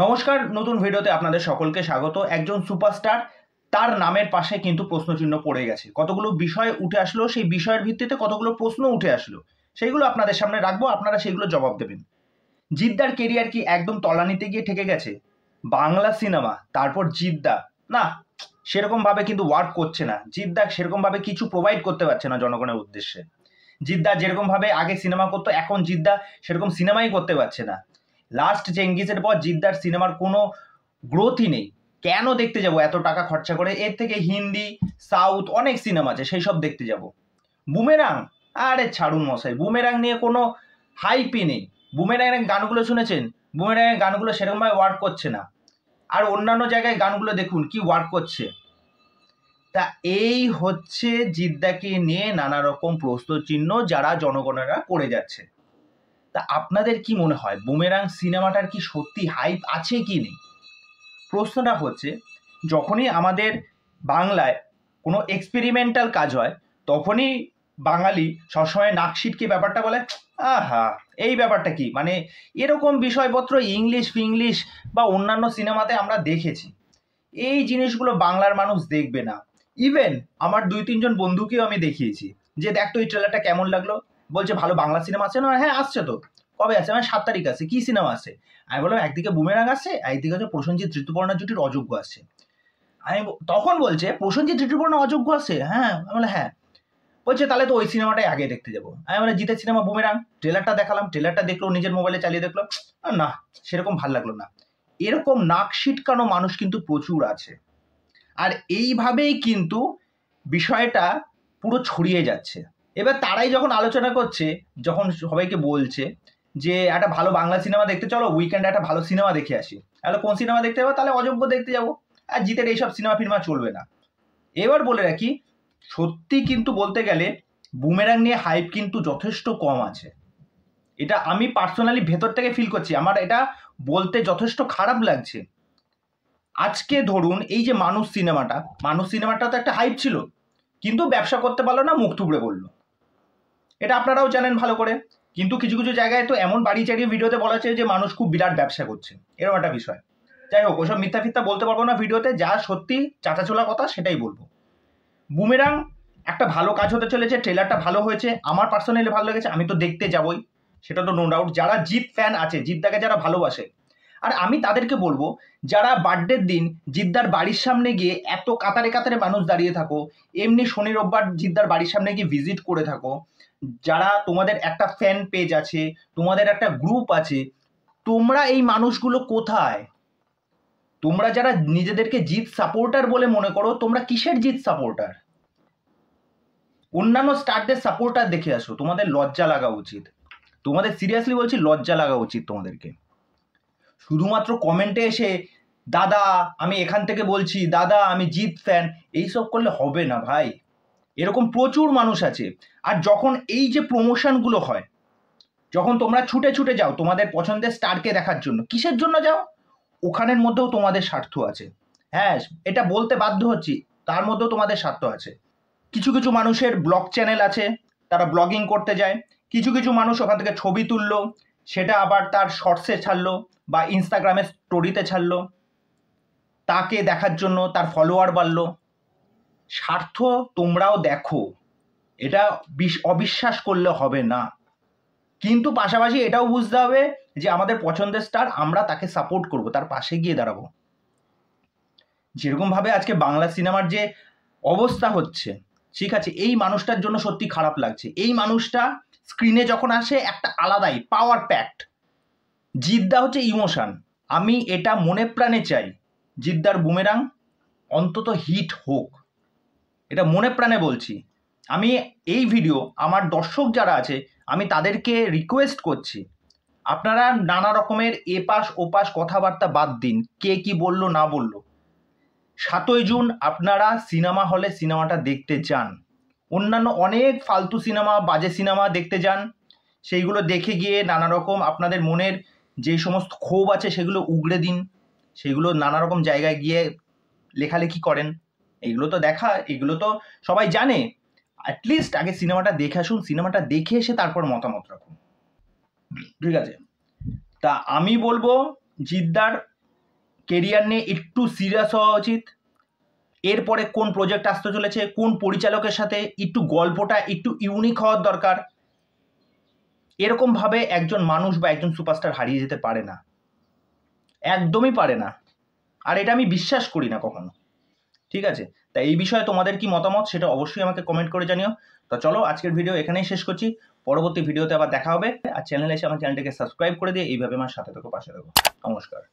নমস্কার নতুন ভিডিওতে আপনাদের সকলকে স্বাগত একজন সুপারস্টার তার নামের পাশে কিন্তু প্রশ্নচিহ্ন পড়ে গেছে কতগুলো বিষয় উঠে আসলো সেই বিষয়ের ভিত্তিতে কতগুলো প্রশ্ন উঠে আসলো সেইগুলো আপনাদের সামনে রাখবো আপনারা সেইগুলো জবাব দেবেন জিদ্দার কেরিয়ার কি একদম তলানিতে গিয়ে ঠেকে গেছে বাংলা সিনেমা তারপর জিদ্দা না সেরকমভাবে কিন্তু ওয়ার্ক করছে না জিদ্দা সেরকমভাবে কিছু প্রোভাইড করতে পারছে না জনগণের উদ্দেশ্যে জিদ্দা যেরকমভাবে আগে সিনেমা করতো এখন জিদ্দা সেরকম সিনেমাই করতে পারছে না লাস্ট চেঙ্গিসের পর জিদ্দার সিনেমার কোনো গ্রোথই নেই কেন দেখতে যাব এত টাকা খরচা করে এর থেকে হিন্দি সাউথ অনেক সিনেমা আছে সেই সব দেখতে যাব বুমেরাং আরে ছাড়ুন মশাই বুমেরাং নিয়ে কোনো হাইপই নেই বুমেরাঙের গানগুলো শুনেছেন বুমেরাঙের গানগুলো সেরকমভাবে ওয়ার্ক করছে না আর অন্যান্য জায়গায় গানগুলো দেখুন কি ওয়ার্ক করছে তা এই হচ্ছে জিদ্দাকে নিয়ে নানা রকম চিহ্ন যারা জনগণেরা করে যাচ্ছে তা আপনাদের কি মনে হয় বুমেরাং সিনেমাটার কি সত্যি হাইপ আছে কি নেই প্রশ্নটা হচ্ছে যখনই আমাদের বাংলায় কোনো এক্সপেরিমেন্টাল কাজ হয় তখনই বাঙালি সবসময় নাকশিটকে ব্যাপারটা বলে আহা এই ব্যাপারটা কি মানে এরকম বিষয়পত্র ইংলিশ ফিংলিশ বা অন্যান্য সিনেমাতে আমরা দেখেছি এই জিনিসগুলো বাংলার মানুষ দেখবে না ইভেন আমার দুই তিনজন বন্ধুকেও আমি দেখিয়েছি যে দেখ তো এই ট্রেলারটা কেমন লাগলো বলছে ভালো বাংলা সিনেমা আছে না হ্যাঁ আসছে তো কবে আছে আমার সাত তারিখ আছে কী সিনেমা আছে আমি বললাম একদিকে বুমেরাং আসছে একদিকে হচ্ছে প্রসঞ্জিৎ ঋতুপর্ণা জুটির অযোগ্য আছে আমি তখন বলছে প্রসঞ্জিৎ ঋতুপর্ণ অযোগ্য আছে হ্যাঁ আমি বললাম হ্যাঁ বলছে তাহলে তো ওই সিনেমাটাই আগে দেখতে যাবো আমি বলে জিতের সিনেমা বুমেরাং ট্রেলারটা দেখালাম ট্রেলারটা দেখলো নিজের মোবাইলে চালিয়ে দেখলো না সেরকম ভাল লাগলো না এরকম নাক ছিটকানো মানুষ কিন্তু প্রচুর আছে আর এইভাবেই কিন্তু বিষয়টা পুরো ছড়িয়ে যাচ্ছে এবার তারাই যখন আলোচনা করছে যখন সবাইকে বলছে যে একটা ভালো বাংলা সিনেমা দেখতে চলো উইকেন্ডে একটা ভালো সিনেমা দেখে আসি তাহলে কোন সিনেমা দেখতে যাবো তাহলে অযোগ্য দেখতে যাবো আর জিতের এইসব সিনেমা ফিনেমা চলবে না এবার বলে রাখি সত্যি কিন্তু বলতে গেলে বুমেরাং নিয়ে হাইপ কিন্তু যথেষ্ট কম আছে এটা আমি পার্সোনালি ভেতর থেকে ফিল করছি আমার এটা বলতে যথেষ্ট খারাপ লাগছে আজকে ধরুন এই যে মানুষ সিনেমাটা মানুষ সিনেমাটা তো একটা হাইপ ছিল কিন্তু ব্যবসা করতে পারলো না মুখ থুবড়ে বললো এটা আপনারাও জানেন ভালো করে কিন্তু কিছু কিছু জায়গায় তো এমন বাড়ি চাড়িয়ে ভিডিওতে বলা হচ্ছে যে মানুষ খুব বিরাট ব্যবসা করছে এরকম একটা বিষয় যাই হোক ওসব মিথ্যা ফিথ্যা বলতে পারবো না ভিডিওতে যা সত্যি চাচাচোলা কথা সেটাই বলবো বুমেরাং একটা ভালো কাজ হতে চলেছে ট্রেলারটা ভালো হয়েছে আমার পার্সোনালি ভালো লেগেছে আমি তো দেখতে যাবই সেটা তো নো ডাউট যারা জিৎ ফ্যান আছে জিৎদাকে যারা ভালোবাসে আর আমি তাদেরকে বলবো যারা বার্থডের দিন জিদ্দার বাড়ির সামনে গিয়ে এত কাতারে কাতারে মানুষ দাঁড়িয়ে থাকো এমনি শনি রোববার জিদ্দার বাড়ির সামনে গিয়ে ভিজিট করে থাকো যারা তোমাদের একটা ফ্যান পেজ আছে তোমাদের একটা গ্রুপ আছে তোমরা এই মানুষগুলো কোথায় তোমরা যারা নিজেদেরকে জিত সাপোর্টার বলে মনে করো তোমরা কিসের জিত সাপোর্টার অন্যান্য স্টারদের সাপোর্টার দেখে আসো তোমাদের লজ্জা লাগা উচিত তোমাদের সিরিয়াসলি বলছি লজ্জা লাগা উচিত তোমাদেরকে শুধুমাত্র কমেন্টে এসে দাদা আমি এখান থেকে বলছি দাদা আমি জিত ফ্যান এইসব করলে হবে না ভাই এরকম প্রচুর মানুষ আছে আর যখন এই যে প্রমোশনগুলো হয় যখন তোমরা ছুটে ছুটে যাও তোমাদের পছন্দের স্টারকে দেখার জন্য কিসের জন্য যাও ওখানের মধ্যেও তোমাদের স্বার্থ আছে হ্যাঁ এটা বলতে বাধ্য হচ্ছি তার মধ্যেও তোমাদের স্বার্থ আছে কিছু কিছু মানুষের ব্লগ চ্যানেল আছে তারা ব্লগিং করতে যায় কিছু কিছু মানুষ ওখান থেকে ছবি তুললো সেটা আবার তার শর্টসে ছাড়লো বা ইনস্টাগ্রামে স্টোরিতে ছাড়লো তাকে দেখার জন্য তার ফলোয়ার বাড়লো স্বার্থ তোমরাও দেখো এটা অবিশ্বাস করলে হবে না কিন্তু পাশাপাশি এটাও বুঝতে হবে যে আমাদের পছন্দের স্টার আমরা তাকে সাপোর্ট করব তার পাশে গিয়ে দাঁড়াবো যেরকমভাবে আজকে বাংলা সিনেমার যে অবস্থা হচ্ছে ঠিক আছে এই মানুষটার জন্য সত্যি খারাপ লাগছে এই মানুষটা স্ক্রিনে যখন আসে একটা আলাদাই পাওয়ার প্যাক্ট জিদ্দা হচ্ছে ইমোশান আমি এটা মনে প্রাণে চাই জিদ্দার বুমেরাং অন্তত হিট হোক এটা মনে প্রাণে বলছি আমি এই ভিডিও আমার দর্শক যারা আছে আমি তাদেরকে রিকোয়েস্ট করছি আপনারা নানা রকমের এপাশ ওপাশ কথাবার্তা বাদ দিন কে কি বলল না বলল সাতই জুন আপনারা সিনেমা হলে সিনেমাটা দেখতে চান অন্যান্য অনেক ফালতু সিনেমা বাজে সিনেমা দেখতে যান সেইগুলো দেখে গিয়ে নানা রকম আপনাদের মনের যে সমস্ত ক্ষোভ আছে সেগুলো উগড়ে দিন সেগুলো নানা রকম জায়গায় গিয়ে লেখালেখি করেন এগুলো তো দেখা এগুলো তো সবাই জানে অ্যাটলিস্ট আগে সিনেমাটা দেখে আসুন সিনেমাটা দেখে এসে তারপর মতামত রাখুন ঠিক আছে তা আমি বলবো জিদ্দার কেরিয়ার নিয়ে একটু সিরিয়াস হওয়া উচিত এরপরে কোন প্রজেক্ট আসতে চলেছে কোন পরিচালকের সাথে একটু গল্পটা একটু ইউনিক হওয়ার দরকার এরকমভাবে একজন মানুষ বা একজন সুপারস্টার হারিয়ে যেতে পারে না একদমই পারে না আর এটা আমি বিশ্বাস করি না কখনো ঠিক আছে তাই এই বিষয়ে তোমাদের কি মতামত সেটা অবশ্যই আমাকে কমেন্ট করে জানিও তো চলো আজকের ভিডিও এখানেই শেষ করছি পরবর্তী ভিডিওতে আবার দেখা হবে আর চ্যানেলে এসে আমার চ্যানেলটাকে সাবস্ক্রাইব করে দিয়ে এইভাবে আমার সাথে থেকে পাশে দেবো নমস্কার